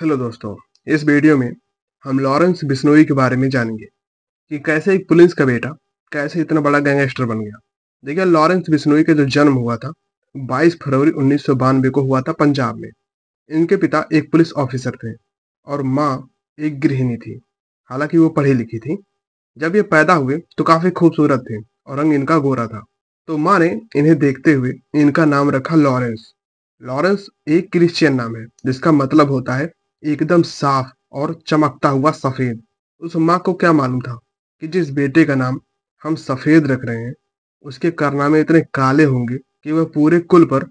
hello दोस्तों इस video में हम लॉरेंस बिश्नोई के बारे में जानेंगे कि कैसे एक पुलिस का बेटा कैसे इतना बड़ा गैंगस्टर बन गया देखिए लॉरेंस बिश्नोई का जो जन्म हुआ था 22 फरवरी उन्नीस को हुआ था पंजाब में इनके पिता एक पुलिस ऑफिसर थे और माँ एक गृहिणी थी हालांकि वो पढ़ी लिखी थी जब ये पैदा हुए तो काफ़ी खूबसूरत थे और रंग इनका गोरा था तो माँ ने इन्हें देखते हुए इनका नाम रखा लॉरेंस लॉरेंस एक क्रिश्चियन नाम है जिसका मतलब होता है एकदम साफ और चमकता हुआ सफ़ेद उस माँ को क्या मालूम था कि जिस बेटे का नाम हम सफ़ेद रख रहे हैं उसके कारनामे इतने काले होंगे कि वह पूरे कुल पर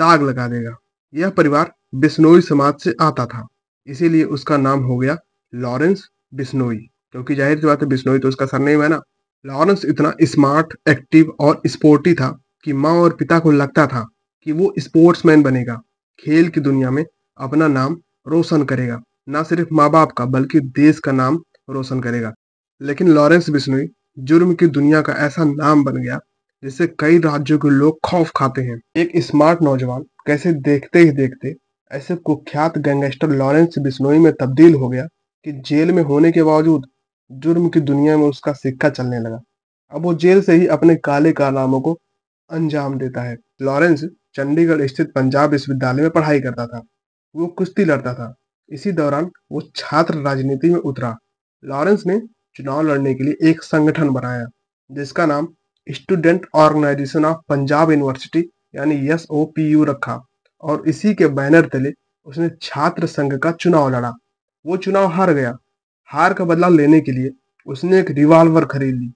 दाग लगा देगा यह परिवार बिश्नोई समाज से आता था इसीलिए उसका नाम हो गया लॉरेंस बिस्नोई क्योंकि जाहिर सी बात है बिश्नोई तो उसका सर नहीं है ना लॉरेंस इतना स्मार्ट एक्टिव और स्पोर्टी था कि माँ और पिता को लगता था कि वो स्पोर्ट्समैन बनेगा खेल की दुनिया में अपना नाम रोशन करेगा ना सिर्फ माँ बाप का बल्कि देश का नाम रोशन करेगा लेकिन लॉरेंस बिश्नोई जुर्म की दुनिया का ऐसा नाम बन गया जिससे कई राज्यों के लोग खौफ खाते हैं एक स्मार्ट नौजवान कैसे देखते ही देखते ऐसे कुख्यात गैंगस्टर लॉरेंस बिश्नोई में तब्दील हो गया कि जेल में होने के बावजूद जुर्म की दुनिया में उसका सिक्का चलने लगा अब वो जेल से ही अपने काले कारनामों को अंजाम देता है लॉरेंस चंडीगढ़ स्थित पंजाब विश्वविद्यालय में पढ़ाई करता था वो कुश्ती लड़ता था इसी दौरान वो छात्र राजनीति में उतरा लॉरेंस ने चुनाव लड़ने के लिए एक संगठन बनाया जिसका नाम student organisation of Punjab university यानी एस ओ पी यू रखा और इसी के बैनर तले उसने छात्र संघ का चुनाव लड़ा वो चुनाव हार गया हार का बदला लेने के लिए उसने एक रिवाल्वर खरीद ली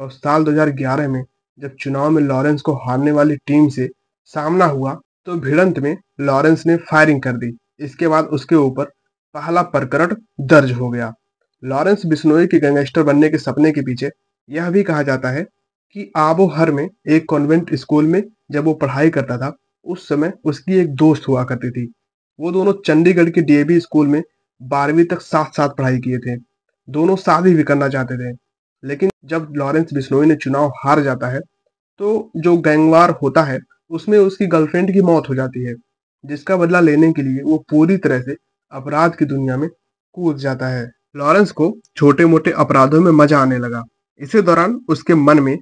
और साल 2011 में जब चुनाव में लॉरेंस को हारने वाली टीम से सामना हुआ तो भिड़ंत में लॉरेंस ने फायरिंग कर दी इसके बाद उसके ऊपर पहला प्रकरण दर्ज हो गया लॉरेंस बिश्नोई के गैंगस्टर बनने के सपने के पीछे यह भी कहा जाता है कि आबोहर में एक कॉन्वेंट स्कूल में जब वो पढ़ाई करता था उस समय उसकी एक दोस्त हुआ करती थी वो दोनों चंडीगढ़ के डीएवी स्कूल में बारहवीं तक साथ साथ पढ़ाई किए थे दोनों शादी भी करना चाहते थे लेकिन जब लॉरेंस बिश्नोई ने चुनाव हार जाता है तो जो गैंगवार होता है उसमें उसकी गर्लफ्रेंड की मौत हो जाती है जिसका बदला लेने के लिए वो पूरी तरह से अपराध की दुनिया में कूद जाता है लॉरेंस को छोटे मोटे अपराधों में मजा आने लगा इसी दौरान उसके मन में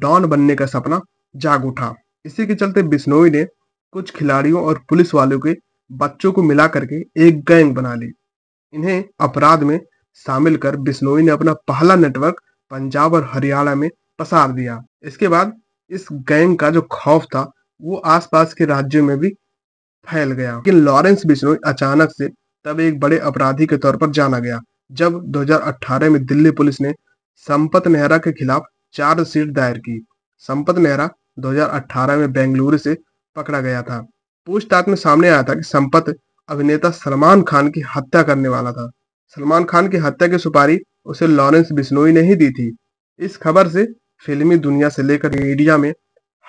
डॉन बनने का सपना जाग उठा इसी के चलते बिश्नोई ने कुछ खिलाड़ियों और पुलिस वालों के बच्चों को मिला करके एक गैंग बना ली इन्हें अपराध में शामिल कर बिश्नोई ने अपना पहला नेटवर्क पंजाब और हरियाणा में पसार दिया इसके बाद इस गैंग का जो खौफ था वो आसपास के राज्यों में भी फैल गया लेकिन लॉरेंस बिश्नोई अचानक से तब एक बड़े अपराधी के तौर पर जाना गया जब 2018 में दिल्ली पुलिस ने संपत नेहरा के खिलाफ चार्जशीट दायर की संपत नेहरा 2018 में बेंगलुरु से पकड़ा गया था पूछताछ में सामने आया था कि संपत अभिनेता सलमान खान की हत्या करने वाला था सलमान खान की हत्या की सुपारी उसे लॉरेंस बिश्नोई ने ही दी थी इस खबर से फिल्मी दुनिया से लेकर मीडिया में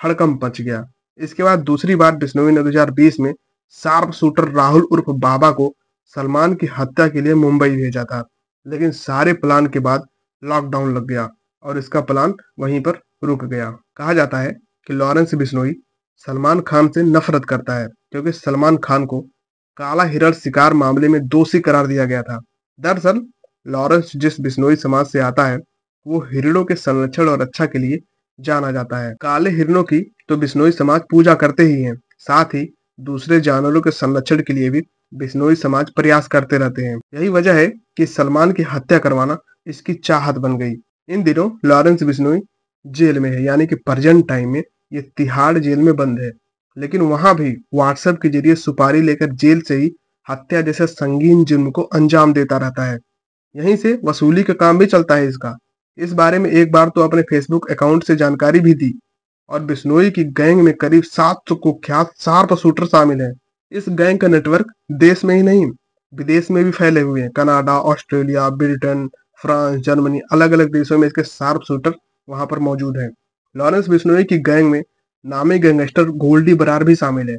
हड़कम पच गया इसके बाद दूसरी बार बिश्नोई ने 2020 में शार्प शूटर राहुल उर्फ बाबा को सलमान की हत्या के लिए मुंबई भेजा था लेकिन सारे प्लान के बाद लॉकडाउन लग गया और इसका प्लान वहीं पर रुक गया कहा जाता है कि लॉरेंस बिश्नोई सलमान खान से नफरत करता है क्योंकि सलमान खान को काला हिरण शिकार मामले में दोषी करार दिया गया था दरअसल लॉरेंस जिस बिश्नोई समाज से आता है वो हिरणों के संरक्षण और रक्षा के लिए जाना जाता है काले हिरणों की तो बिश्नोई समाज पूजा करते ही है साथ ही दूसरे जानवरों के संरक्षण के लिए भी बिश्नोई समाज प्रयास करते रहते हैं यही वजह है कि सलमान की हत्या करवाना इसकी चाहत बन गई इन दिनों लॉरेंस बिश्नोई जेल में है यानी कि प्रजेंट टाइम में ये तिहाड़ जेल में बंद है लेकिन वहां भी व्हाट्सएप के जरिए सुपारी लेकर जेल से ही हत्या जैसे संगीन जुर्म को अंजाम देता रहता है यहीं से वसूली का काम भी चलता है इसका इस बारे में एक बार तो अपने फेसबुक अकाउंट से जानकारी भी दी और बिश्नोई की गैंग में करीब सात सौ कुख्यात सार्प शूटर शामिल हैं इस गैंग का नेटवर्क देश में ही नहीं विदेश में भी फैले हुए हैं Canada Australia Britain France Germany अलग अलग देशों में इसके सार्प शूटर वहां पर मौजूद हैं लॉरेंस बिश्नोई की गैंग में नामी गैंगस्टर गोल्डी बरार भी शामिल है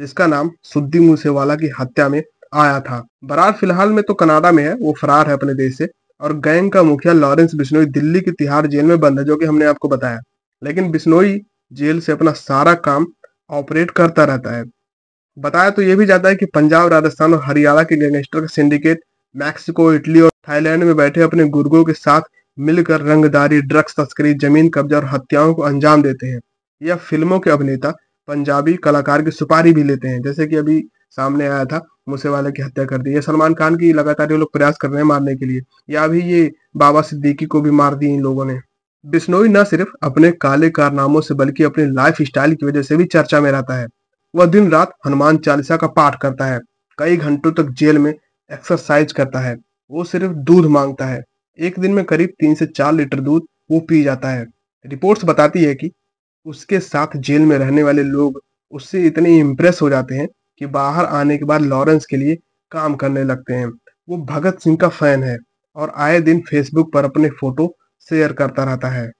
जिसका नाम सुद्दी मूसेवाला की हत्या में आया था बरार फिलहाल में तो कनाडा में है वो फरार है अपने देश से और गैंग का मुखिया लॉरेंस बिश्नोई दिल्ली की तिहाड़ जेल में बंद है जो कि हमने आपको बताया लेकिन बिश्नोई जेल से अपना सारा काम ऑपरेट करता रहता है बताया तो यह भी जाता है कि पंजाब राजस्थान और हरियाणा के गैंगस्टर का सिंडिकेट मैक्सिको इटली और थाईलैंड में बैठे अपने गुर्गों के साथ मिलकर रंगदारी ड्रग्स तस्करी जमीन कब्जा और हत्याओं को अंजाम देते हैं या फिल्मों के अभिनेता पंजाबी कलाकार की सुपारी भी लेते हैं जैसे कि अभी सामने आया था मुसे वाले की हत्या कर दी ये सलमान खान की लगातार ये लोग प्रयास कर रहे हैं मारने के लिए या भी ये बाबा सिद्दीकी को भी मार दी इन लोगों ने बिश्नोई न सिर्फ अपने काले कारनामों से बल्कि अपने लाइफ स्टाइल की वजह से भी चर्चा में रहता है वह दिन रात हनुमान चालीसा का पाठ करता है कई घंटों तक जेल में एक्सरसाइज करता है वो सिर्फ दूध मांगता है एक दिन में करीब तीन से चार लीटर दूध वो पी जाता है रिपोर्ट्स बताती है कि उसके साथ जेल में रहने वाले लोग उससे इतने इम्प्रेस हो जाते हैं कि बाहर आने के बाद लॉरेंस के लिए काम करने लगते हैं वो भगत सिंह का फैन है और आए दिन फेसबुक पर अपने फोटो शेयर करता रहता है